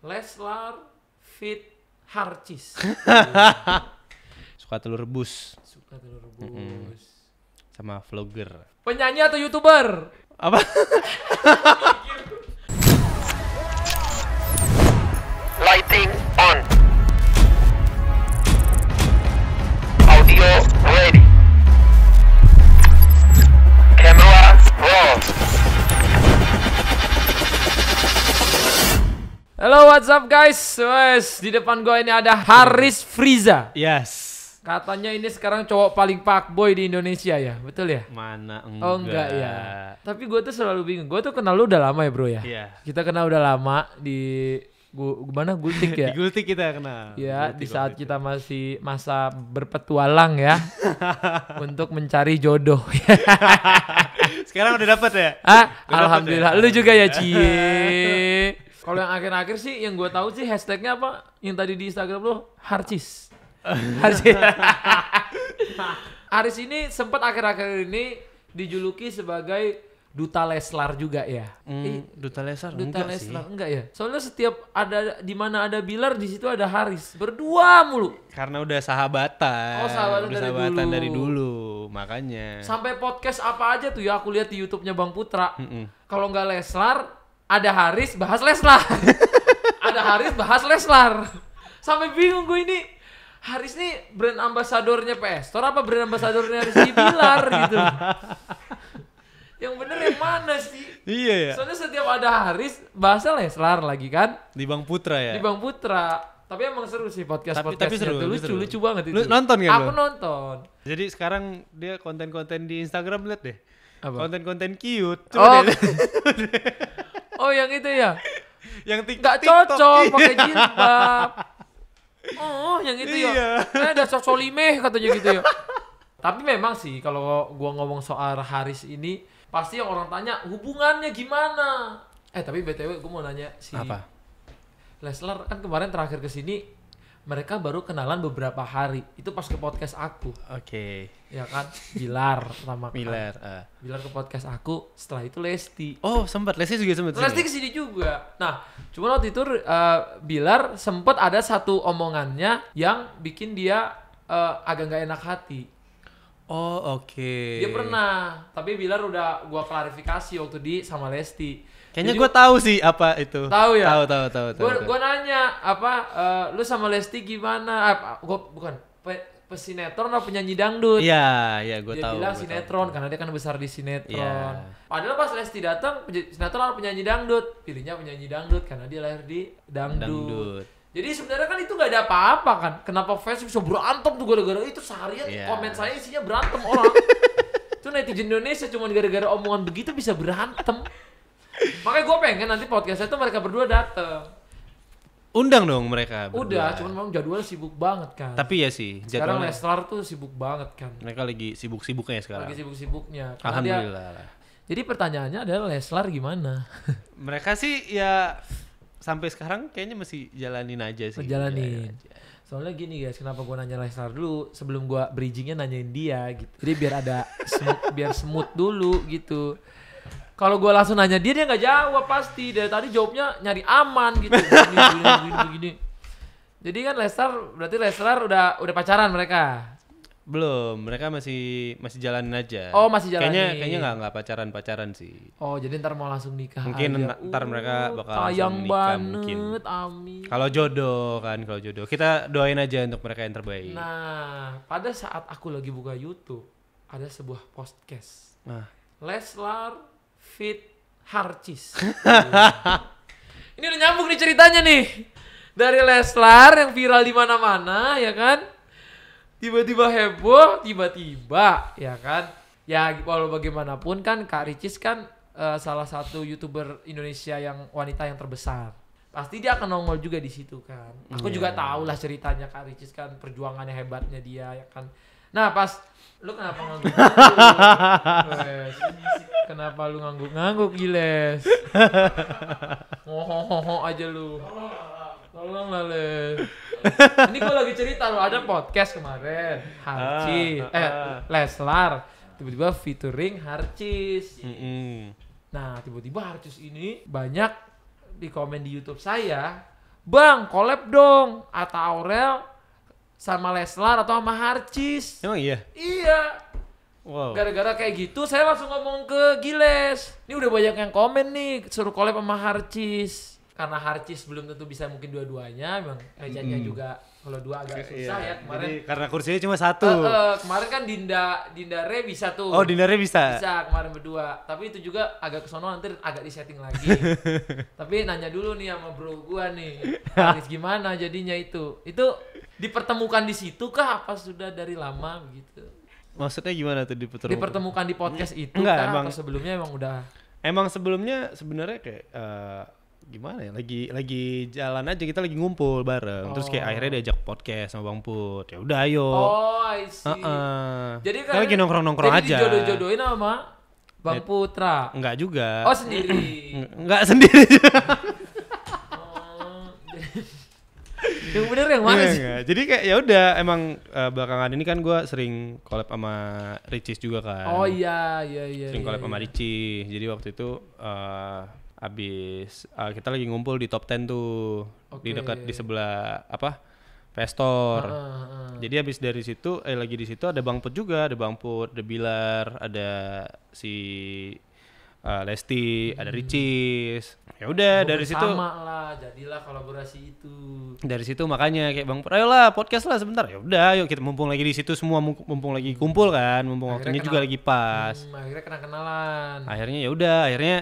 Leslar Fit Harcis. Suka telur rebus. Suka telur rebus. Mm -hmm. Sama vlogger. Penyanyi atau youtuber? Apa? Halo, what's up guys? Wes, di depan gue ini ada Haris Friza. Yes. Katanya ini sekarang cowok paling boy di Indonesia ya, betul ya? Mana oh, enggak. Oh enggak ya. Tapi gue tuh selalu bingung. Gue tuh kenal lu udah lama ya bro ya. Iya. Kita kenal udah lama di gua mana gultik ya? di gultik kita kenal. Ya, gultik di saat kita itu. masih masa berpetualang ya untuk mencari jodoh. Sekarang udah dapet ya? Ah, alhamdulillah. Lu juga ya, Cie. Kalau yang akhir-akhir sih yang gue tahu sih hashtagnya apa? Yang tadi di Instagram lo Harcis. Harcis. Aris ini sempat akhir-akhir ini dijuluki sebagai duta Leslar juga ya. Hmm, eh, duta Leslar duta enggak Leslar sih. enggak ya. Soalnya setiap ada di mana ada Bilar di situ ada Haris. Berdua mulu. Karena udah sahabatan. Oh, sahabatan, udah dari, sahabatan dulu. dari dulu. Makanya. Sampai podcast apa aja tuh ya aku lihat di YouTube-nya Bang Putra. Mm -mm. Kalau nggak Leslar ada Haris bahas Leslar ada Haris bahas Leslar sampai bingung gue ini Haris nih brand ambasadornya PS Tor apa brand ambasadornya Haris Bilar gitu yang bener yang mana sih iya ya soalnya setiap ada Haris bahasa Leslar lagi kan di Bang Putra ya di Bang Putra tapi emang seru sih podcast tapi, tapi seru, itu lucu seru. lucu banget itu. Lu nonton gak Aku lo? nonton. Jadi sekarang dia konten-konten di Instagram liat deh. Konten-konten cute. oh. Oh yang itu ya? Yang TikTok. Gak cocok iya. pakai jilbab. Oh yang itu ya? iya. ya? ada sosok limeh katanya gitu ya. Tapi memang sih kalau gua ngomong soal Haris ini pasti yang orang tanya hubungannya gimana. Eh tapi btw gue mau nanya si Apa? Leslar kan kemarin terakhir kesini mereka baru kenalan beberapa hari itu pas ke podcast aku oke okay. ya kan Bilar pertama kali Bilar uh. Bilar ke podcast aku setelah itu Lesti oh sempat Lesti juga sempat Lesti kesini juga nah cuma waktu itu uh, Bilar sempat ada satu omongannya yang bikin dia uh, agak nggak enak hati oh oke okay. dia pernah tapi Bilar udah gua klarifikasi waktu di sama Lesti Kayaknya gue tahu sih apa itu. Tahu ya? Tahu tahu tahu. Gue gue nanya apa uh, lu sama Lesti gimana? Ah, ah gue bukan pe, pesinetron atau penyanyi dangdut. Iya, iya gue tahu. Dia bilang sinetron tahu. karena dia kan besar di sinetron. Ya. Padahal pas Lesti datang sinetron atau penyanyi dangdut, pilihnya penyanyi dangdut karena dia lahir di dangdut. dangdut. Jadi sebenarnya kan itu nggak ada apa-apa kan. Kenapa fans bisa berantem tuh gara-gara itu seharian yeah. komen saya isinya berantem orang. itu netizen Indonesia cuma gara-gara omongan begitu bisa berantem. Makanya gue pengen nanti podcastnya tuh mereka berdua dateng. Undang dong mereka. Berdua. Udah, cuman memang jadwal sibuk banget kan. Tapi ya sih. Sekarang Lestar Leslar tuh sibuk banget kan. Mereka lagi sibuk-sibuknya sekarang. Lagi sibuk-sibuknya. Alhamdulillah. Dia, jadi pertanyaannya adalah Leslar gimana? mereka sih ya sampai sekarang kayaknya masih jalanin aja sih. Jalanin. Iya, iya, iya. Soalnya gini guys, kenapa gue nanya Leslar dulu sebelum gue bridgingnya nanyain dia gitu. Jadi biar ada smooth, biar smooth dulu gitu kalau gue langsung nanya dia dia nggak jawab pasti dari tadi jawabnya nyari aman gitu begini, begini, begini, begini. jadi kan Lesnar berarti Lesnar udah udah pacaran mereka belum mereka masih masih jalanin aja oh masih jalanin kayaknya kayaknya nggak nggak pacaran pacaran sih oh jadi ntar mau langsung nikah mungkin aja. ntar uh, mereka bakal langsung nikah banget, mungkin amin kalau jodoh kan kalau jodoh kita doain aja untuk mereka yang terbaik nah pada saat aku lagi buka YouTube ada sebuah podcast nah. Leslar Fit Harcis. Ini udah nyambung nih ceritanya nih. Dari Leslar yang viral di mana-mana ya kan. Tiba-tiba heboh, tiba-tiba ya kan. Ya walau bagaimanapun kan Kak Ricis kan uh, salah satu YouTuber Indonesia yang wanita yang terbesar. Pasti dia akan nongol juga di situ kan. Aku yeah. juga tahu lah ceritanya Kak Ricis kan perjuangannya hebatnya dia ya kan. Nah, pas Lu kenapa ngangguk? Gitu? Kenapa lu ngangguk-ngangguk, Giles? Ngohohoho aja lu. Tolong lah, Les. Ini gua lagi cerita lu ada podcast kemarin. Harci, ah, ah, eh, ah. Leslar tiba-tiba featuring Harcis. Mm -hmm. Nah, tiba-tiba Harcis ini banyak di komen di YouTube saya, "Bang, collab dong atau Aurel sama Leslar atau sama Harcis. Emang iya? Iya. Wow. Gara-gara kayak gitu saya langsung ngomong ke Giles. Ini udah banyak yang komen nih suruh collab sama Harcis. Karena Harcis belum tentu bisa mungkin dua-duanya, memang mejanya mm. juga kalau dua agak iya. susah iya. ya kemarin. Jadi, karena kursinya cuma satu. Uh, uh, kemarin kan Dinda Dinda Re bisa tuh. Oh, Dinda Re bisa. Bisa kemarin berdua. Tapi itu juga agak kesono nanti agak disetting lagi. Tapi nanya dulu nih sama bro gua nih. Harcis gimana jadinya itu. Itu dipertemukan di situ kah apa sudah dari lama gitu Maksudnya gimana tuh dipertemukan? Dipertemukan di podcast itu Enggak, kah emang, atau sebelumnya emang udah? Emang sebelumnya sebenarnya kayak uh, gimana ya lagi lagi jalan aja kita lagi ngumpul bareng oh. terus kayak oh. akhirnya diajak podcast sama bang put ya udah ayo oh I see. Uh -uh. jadi kan lagi nongkrong nongkrong jadi aja jodoh jodohin sama bang putra enggak juga oh sendiri enggak sendiri yang bener yang mana iya, sih? Jadi kayak ya udah emang uh, belakangan ini kan gue sering collab sama Ricis juga kan. Oh iya iya iya. Sering iya, collab iya, iya. sama Ricis. Jadi waktu itu uh, abis uh, kita lagi ngumpul di top ten tuh okay. di dekat di sebelah apa? Pestor. Uh, ah, uh, ah, uh. Ah. Jadi abis dari situ eh lagi di situ ada Bang Put juga, ada Bang Put, ada Bilar, ada si uh, Lesti, hmm. ada Ricis. Ya udah dari situ sama lah, jadilah kolaborasi itu. Dari situ makanya kayak Bang, ayolah podcast lah sebentar. Ya udah, yuk kita mumpung lagi di situ semua mumpung lagi kumpul kan, mumpung akhirnya waktunya kenal, juga lagi pas. Hmm, akhirnya kenal-kenalan. Akhirnya ya udah, akhirnya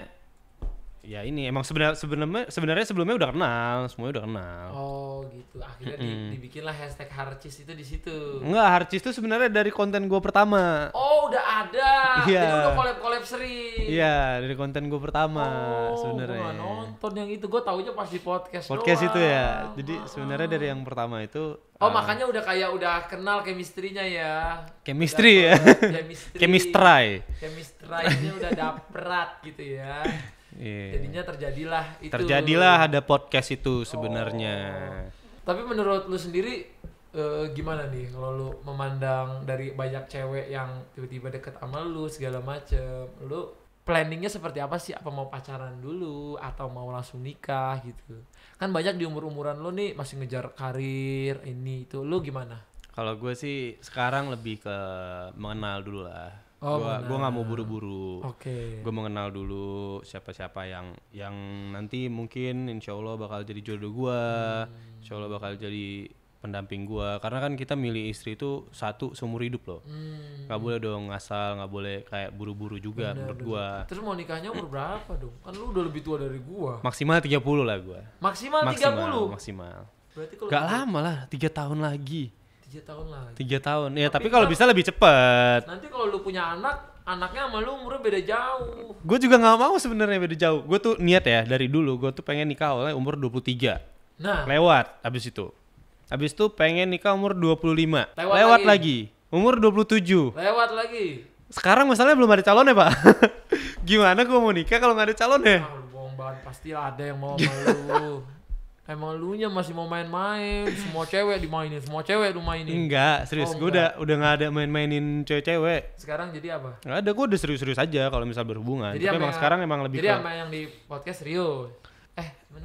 ya ini emang sebenarnya sebenarnya sebenarnya sebelumnya udah kenal semuanya udah kenal oh gitu akhirnya mm -hmm. dibikinlah hashtag harcis itu di situ enggak harcis itu sebenarnya dari konten gue pertama oh udah ada iya yeah. udah collab collab sering iya yeah, dari konten gue pertama oh, sebenarnya nonton yang itu gue aja pas di podcast podcast doang. itu ya jadi ah. sebenarnya dari yang pertama itu Oh uh, makanya udah kayak udah kenal chemistry ya. Chemistry udah, ya. Chemistry. Chemistry. chemistry udah daprat gitu ya. yeah. jadinya terjadilah itu terjadilah ada podcast itu sebenarnya oh. tapi menurut lu sendiri uh, gimana nih kalau lu memandang dari banyak cewek yang tiba-tiba deket sama lu segala macem lu planningnya seperti apa sih apa mau pacaran dulu atau mau langsung nikah gitu kan banyak di umur umuran lu nih masih ngejar karir ini itu lu gimana kalau gue sih sekarang lebih ke mengenal dulu lah Oh, gua nggak mau buru-buru. Oke. Okay. Gua mengenal dulu siapa-siapa yang yang nanti mungkin insya Allah bakal jadi jodoh gue, hmm. insya Allah bakal jadi pendamping gue, Karena kan kita milih istri itu satu seumur hidup loh. Hmm. Gak boleh dong ngasal, gak boleh kayak buru-buru juga bener, menurut gue. Terus mau nikahnya umur berapa dong? Kan lu udah lebih tua dari gue. Maksimal 30 lah gue. Maksimal, maksimal 30? Maksimal. Berarti kalau gak gitu- lama lah, tiga tahun lagi tiga tahun lah tiga tahun ya tapi, tapi kalau kan bisa lebih cepet nanti kalau lu punya anak anaknya sama lu umurnya beda jauh gue juga nggak mau sebenarnya beda jauh gue tuh niat ya dari dulu gue tuh pengen nikah oleh umur 23 nah lewat abis itu abis itu pengen nikah umur 25 lewat, lewat lagi. lagi umur 27 lewat lagi sekarang masalahnya belum ada calon ya pak gimana gue mau nikah kalau nggak ada calon ya ah, bohong banget pasti ada yang mau sama Emang lu nya masih mau main-main, semua cewek dimainin, semua cewek lu mainin. Enggak, oh, serius. Oh, gue udah udah nggak ada main-mainin cewek-cewek. Sekarang jadi apa? Nggak ada, gue udah serius-serius aja kalau misal berhubungan. Jadi Tapi emang sekarang emang lebih. Jadi ke... sama yang di podcast serius.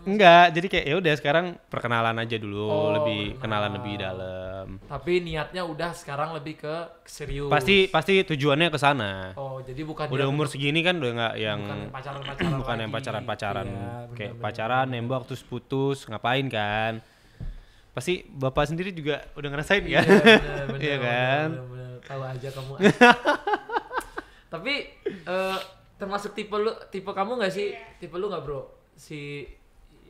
Enggak, jadi kayak ya udah sekarang perkenalan aja dulu, oh, lebih kenalan lebih dalam. Tapi niatnya udah sekarang lebih ke serius. Pasti pasti tujuannya ke sana. Oh, jadi bukan Udah umur segini kan udah enggak yang pacaran-pacaran bukan yang pacaran-pacaran. iya, kayak bener, pacaran nembak terus putus, ngapain kan? Pasti Bapak sendiri juga udah ngerasain iya, kan? iya kan? Tahu aja kamu. Tapi uh, termasuk tipe lu tipe kamu nggak sih? Tipe lu nggak bro? Si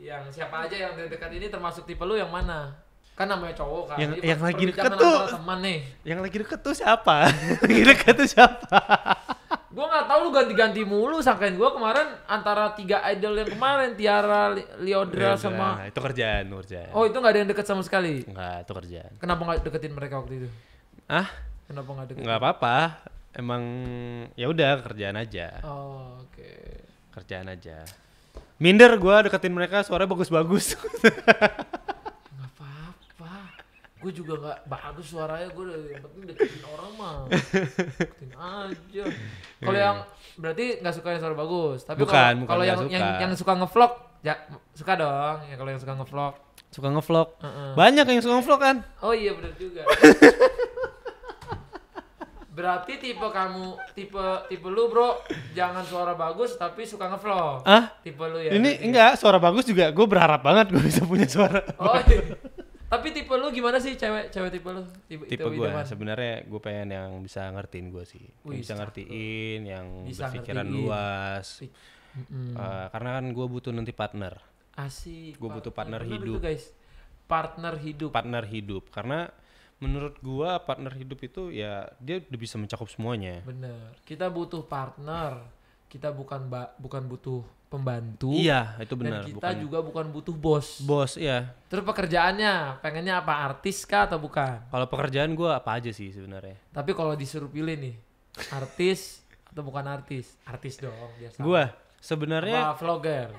yang siapa aja yang dekat ini termasuk tipe lu yang mana? Kan namanya cowok kan. Yang, yang lagi deket tuh teman nih. Yang lagi deket tuh siapa? lagi deket tuh siapa? gue nggak tahu lu ganti-ganti mulu sangkain gue kemarin antara tiga idol yang kemarin Tiara, Liodra Leodra, sama itu kerjaan kerjaan oh itu nggak ada yang deket sama sekali nggak itu kerjaan kenapa nggak deketin mereka waktu itu ah kenapa nggak deketin nggak apa-apa emang ya udah kerjaan aja oh, oke okay. kerjaan aja minder gue deketin mereka suaranya bagus-bagus nggak apa-apa gue juga nggak bagus suaranya gue yang penting deketin orang mah deketin aja kalau iya. yang berarti nggak suka yang suara bagus tapi kalau yang, yang yang suka ngevlog ya suka dong ya kalau yang suka ngevlog suka ngevlog uh -uh. banyak yang suka ngevlog kan oh iya benar juga Berarti tipe kamu, tipe tipe lu bro, jangan suara bagus tapi suka ngeflow. Ah? Tipe lu ya. Ini berarti. Ya? enggak, suara bagus juga. Gue berharap banget gue bisa punya suara. Oh, iya. tapi tipe lu gimana sih cewek cewek tipe lu? Tipe, tipe gue sebenarnya gue pengen yang bisa ngertiin gue sih. Wih, bisa ngertiin, yang bisa berpikiran ngertiin. luas. Mm. Uh, karena kan gue butuh nanti partner. Asik. Gue butuh partner hidup. guys. Partner hidup. Partner hidup karena menurut gua partner hidup itu ya dia udah bisa mencakup semuanya. Bener. Kita butuh partner. Kita bukan bukan butuh pembantu. Iya, itu benar. Dan kita bukan... juga bukan butuh bos. Bos, iya. Terus pekerjaannya, pengennya apa? Artis kah atau bukan? Kalau pekerjaan gua apa aja sih sebenarnya? Tapi kalau disuruh pilih nih, artis atau bukan artis? Artis dong biasa. Gua sebenarnya vlogger.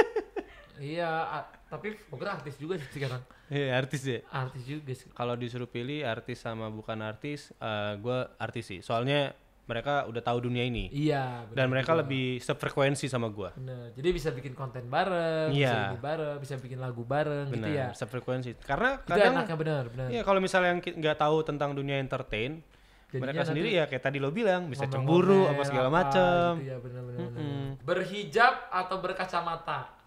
iya, tapi mungkin artis juga sih sekarang iya yeah, artis ya artis juga sih kalau disuruh pilih artis sama bukan artis uh, eh, gue artis sih soalnya mereka udah tahu dunia ini. Iya. Bener, dan mereka juga. lebih sefrekuensi sama gue. Jadi bisa bikin konten bareng, yeah. bisa bareng, bisa bikin lagu bareng, bener, gitu ya. Sefrekuensi. Karena kadang. ya bener, bener. Iya kalau misalnya yang nggak tahu tentang dunia entertain, Jadinya mereka sendiri ya kayak tadi lo bilang bisa cemburu apa segala gitu macem. Gitu ya, -hmm. Berhijab atau berkacamata?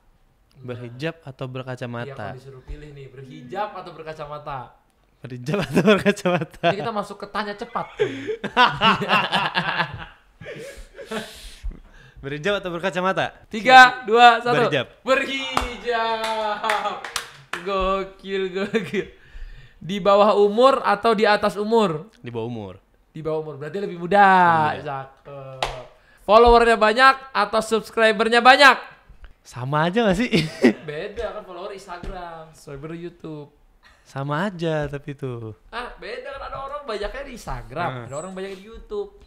berhijab atau berkacamata? Iya, disuruh pilih nih, berhijab atau berkacamata? Berhijab atau berkacamata? Jadi kita masuk ke tanya cepat. berhijab atau berkacamata? Tiga, dua, satu. Berhijab. Berhijab. Gokil, gokil. Di bawah umur atau di atas umur? Di bawah umur. Di bawah umur, berarti lebih muda. Lebih muda. Followernya banyak atau subscribernya banyak? sama aja gak sih? beda kan follower Instagram, subscriber YouTube. Sama aja tapi tuh. Ah, beda kan ada orang banyaknya di Instagram, hmm. ada orang banyak di YouTube.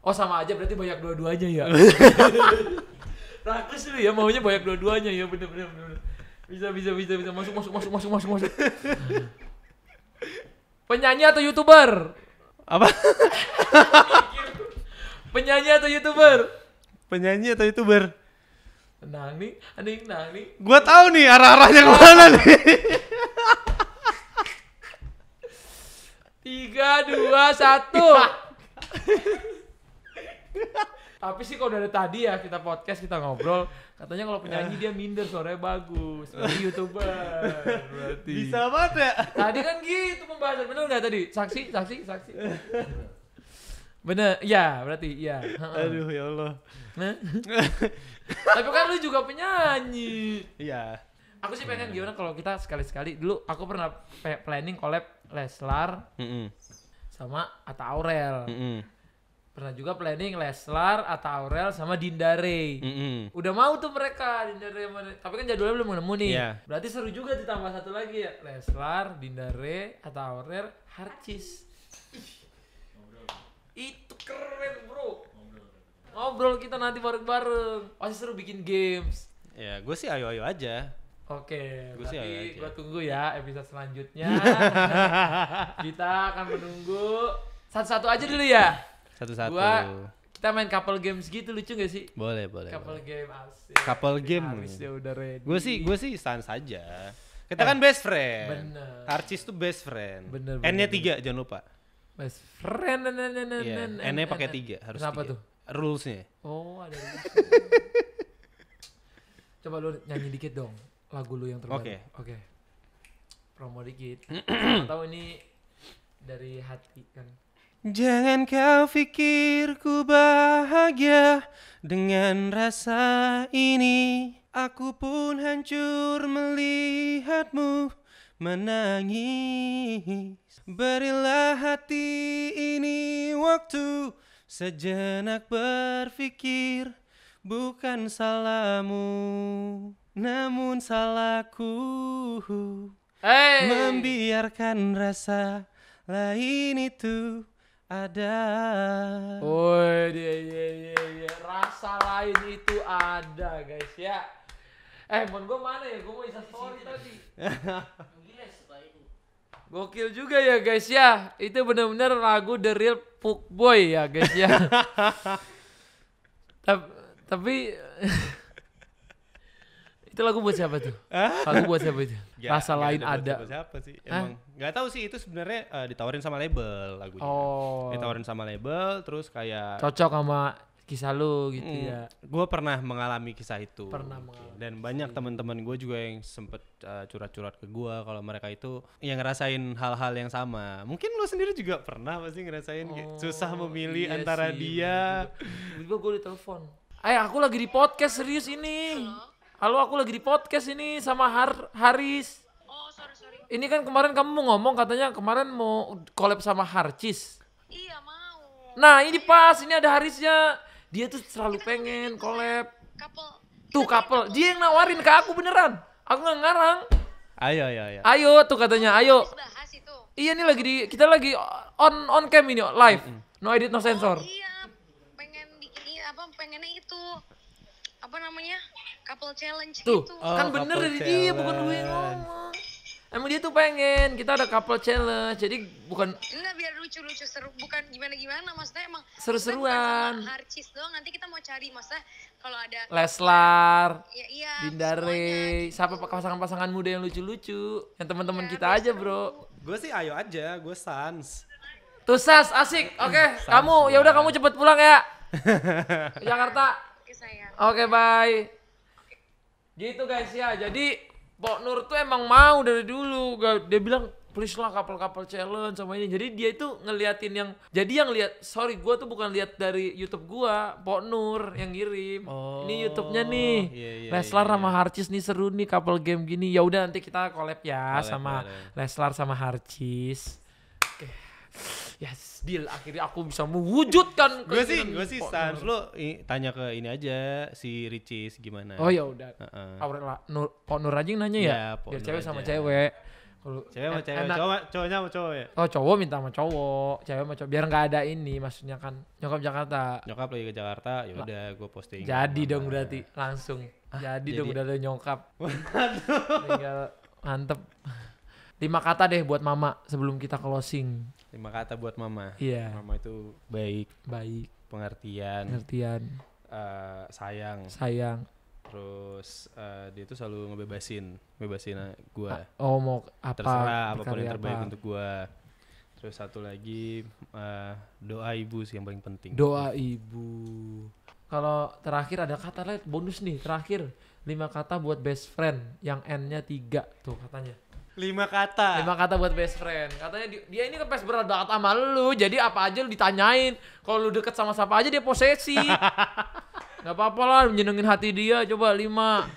Oh, sama aja berarti banyak dua-duanya ya. Rakus lu ya maunya banyak dua-duanya ya bener-bener. Bisa bisa bisa bisa masuk masuk masuk masuk masuk masuk. Penyanyi atau YouTuber? Apa? Penyanyi atau YouTuber? Penyanyi atau YouTuber? nih, yang nang nih. Gua tahu nih arah-arahnya kemana nih. Tiga, dua, satu. Tapi sih kalau dari tadi ya kita podcast kita ngobrol, katanya kalau penyanyi dia minder sore bagus, jadi youtuber berarti. Bisa banget ya. Tadi kan gitu pembahasan benar nggak tadi? Saksi, saksi, saksi. Bener, ya berarti ya Aduh ya Allah. Tapi kan lu juga penyanyi. Iya. Aku sih pengen iya. gimana kalau kita sekali-sekali dulu aku pernah planning collab Leslar mm -mm. sama Ata Aurel. Mm -mm. Pernah juga planning Leslar, Ata Aurel sama Dinda Ray. Mm -mm. Udah mau tuh mereka Dinda Ray sama... Tapi kan jadwalnya belum nemu nih. Yeah. Berarti seru juga ditambah satu lagi ya. Leslar, Dinda Ray, Ata Aurel, Harcis. Itu keren bro. Ngobrol kita nanti bareng-bareng. Pasti seru bikin games. Ya, gue sih ayo-ayo aja. Oke, gua tapi gue tunggu ya episode selanjutnya. kita akan menunggu satu-satu aja dulu ya. Satu-satu. Gua, kita main couple games gitu lucu gak sih? Boleh, boleh. Couple boleh. game asik. Couple game. udah ready. Gue sih, gue sih stand saja. Kita eh, kan best friend. Bener. tuh best friend. Bener. N-nya tiga, jangan lupa. Best friend. Yeah. nya pakai tiga harus. Kenapa tuh? Rulesnya. Oh ada. Coba lu nyanyi dikit dong lagu lu yang terbaru. Oke. Okay. Oke. Okay. Promo dikit. tahu ini dari hati kan. Jangan kau pikir ku bahagia dengan rasa ini. Aku pun hancur melihatmu menangis Berilah hati ini waktu sejenak berpikir Bukan salahmu namun salahku hey. Membiarkan rasa lain itu ada Woi, dia, dia, dia, dia. Rasa lain itu ada guys ya Eh, mon gue mana ya? Gue mau story tadi Gokil juga ya guys ya. Itu bener-bener lagu The Real Puk Boy ya guys ya. tapi, itu lagu buat siapa tuh? lagu buat siapa itu? Ya, Rasa ya, lain ada. Siapa, siapa sih? nggak tahu sih itu sebenarnya eh, ditawarin sama label lagunya. Oh. Ditawarin sama label terus kayak cocok sama kisah lu gitu mm. ya. Gue pernah mengalami kisah itu. Pernah mengalami. Dan banyak teman-teman gue juga yang sempet uh, curhat-curhat ke gue kalau mereka itu yang ngerasain hal-hal yang sama. Mungkin lu sendiri juga pernah pasti ngerasain oh, susah memilih iya antara sih, dia. tiba gue ditelepon. Eh aku lagi di podcast serius ini. Halo? Halo aku lagi di podcast ini sama Har Haris. Oh sorry sorry. Ini kan kemarin kamu ngomong katanya kemarin mau collab sama Harcis. Iya mau. Nah ini pas, ini ada Harisnya dia tuh selalu Kita pengen collab couple. tuh couple dia yang nawarin ke aku beneran aku nggak ngarang ayo ayo ayo ayo tuh katanya ayo iya nih lagi di kita lagi on on cam ini live no edit no oh, sensor oh, iya pengen bikin apa pengennya itu apa namanya couple challenge tuh itu. Kan oh, kan bener dari dia bukan gue yang ngomong Emang dia tuh pengen kita ada couple challenge. Jadi bukan Enggak biar lucu-lucu seru bukan gimana-gimana maksudnya emang seru-seruan. Harcis doang nanti kita mau cari maksudnya kalau ada Leslar, ya, iya, Dindare, gitu. siapa pasangan-pasangan muda yang lucu-lucu, yang teman-teman ya, kita aja, seru. Bro. Gue sih ayo aja, gue sans. Tuh sans, asik. Oke, okay, kamu ya udah kamu cepet pulang ya. Jakarta. Oke, okay, bye. Gitu guys ya. Jadi Pok Nur tuh emang mau dari dulu dia bilang please lah kapal kapal challenge sama ini jadi dia itu ngeliatin yang jadi yang lihat sorry gue tuh bukan lihat dari YouTube gue Pok Nur yang ngirim oh, ini YouTube-nya nih iya, iya, iya, Leslar iya, sama Harcis nih seru nih kapal game gini ya udah nanti kita collab ya collab, sama collab. Leslar sama Harcis okay yes deal akhirnya aku bisa mewujudkan gue sih gue sih stans lu tanya ke ini aja si Ricis gimana oh ya udah uh -uh. Aurel Nur Pak Nur aja nanya ya, ya biar cewek aja. sama cewek cewek sama cewek, cowok, cowoknya sama cowok ya? Oh cowok minta sama cowok, cewek sama cowok. Biar nggak ada ini maksudnya kan nyokap Jakarta. Nyokap lagi ke Jakarta, ya udah gue posting. Jadi dong berarti langsung. ah, jadi, jadi dong udah ada nyokap. Tinggal mantep lima kata deh buat mama sebelum kita closing lima kata buat mama iya yeah. mama itu baik baik pengertian pengertian uh, sayang sayang terus uh, dia itu selalu ngebebasin bebasin eh, gue oh mau apa terserah apa yang terbaik apa. untuk gue terus satu lagi uh, doa ibu sih yang paling penting doa ibu kalau terakhir ada kata lain bonus nih terakhir lima kata buat best friend yang n-nya tiga tuh katanya lima kata lima kata buat best friend katanya dia ini kepes berat banget sama lu jadi apa aja lu ditanyain kalau lu deket sama siapa aja dia posesi nggak apa-apa lah menyenengin hati dia coba lima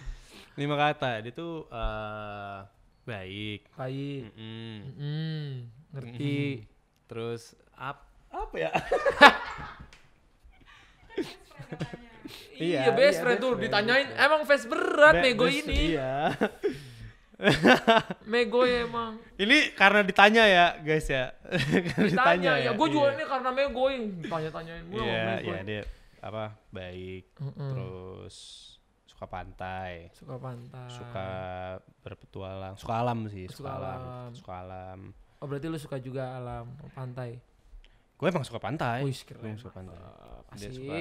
lima kata dia tuh uh, baik baik mm -mm. Mm -mm. ngerti mm -mm. terus ap apa ya iya, iya, best iya, friend tuh friend. ditanyain emang face berat nego ini iya Mego ya emang. Ini karena ditanya ya guys ya. ditanya, ditanya ya. ya. Gue iya. jual ini karena iya, Mego yang ditanya-tanyain. Iya, iya dia apa baik mm -mm. terus suka pantai suka pantai suka berpetualang suka alam sih suka, suka alam. alam suka alam oh berarti lu suka juga alam pantai gue emang suka pantai Wih, keren. gue suka pantai Asik. suka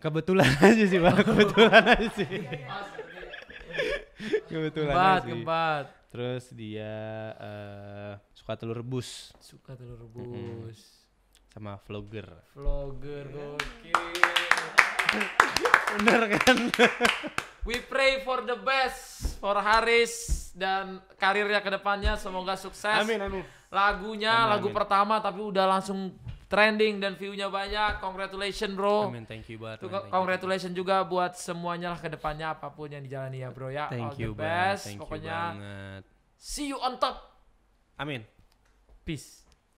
kebetulan aja sih bang kebetulan aja sih kebetulan keempat, sih. keempat. Terus dia uh, suka telur rebus. Suka telur rebus. Mm -hmm. Sama vlogger. Vlogger iya. oke. Bener kan? We pray for the best for Haris dan karirnya kedepannya semoga sukses. Amin amin. Lagunya amin, lagu pertama tapi udah langsung trending dan view-nya banyak. Congratulations, Bro. mean, thank you banget. Congratulations juga buat semuanya lah ke depannya apapun yang dijalani ya, Bro ya. Thank All you the best. thank Pokoknya you banget. see you on top. Amin. Peace.